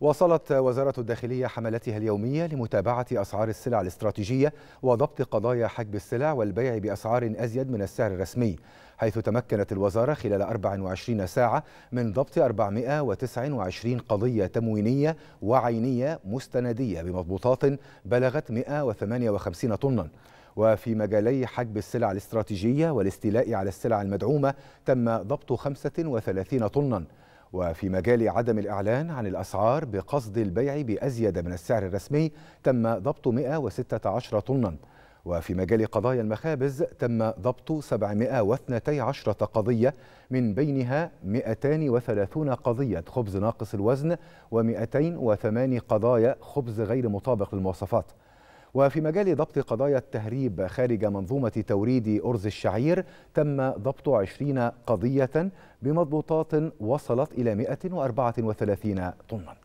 واصلت وزارة الداخلية حملتها اليومية لمتابعة أسعار السلع الاستراتيجية وضبط قضايا حجب السلع والبيع بأسعار أزيد من السعر الرسمي حيث تمكنت الوزارة خلال 24 ساعة من ضبط 429 قضية تموينية وعينية مستندية بمضبوطات بلغت 158 طناً وفي مجالي حجب السلع الاستراتيجية والاستيلاء على السلع المدعومة تم ضبط 35 طناً وفي مجال عدم الإعلان عن الأسعار بقصد البيع بأزيد من السعر الرسمي تم ضبط 116 طناً وفي مجال قضايا المخابز تم ضبط 712 قضية من بينها 230 قضية خبز ناقص الوزن و208 قضايا خبز غير مطابق للمواصفات وفي مجال ضبط قضايا التهريب خارج منظومة توريد أرز الشعير تم ضبط 20 قضية بمضبوطات وصلت إلى 134 طناً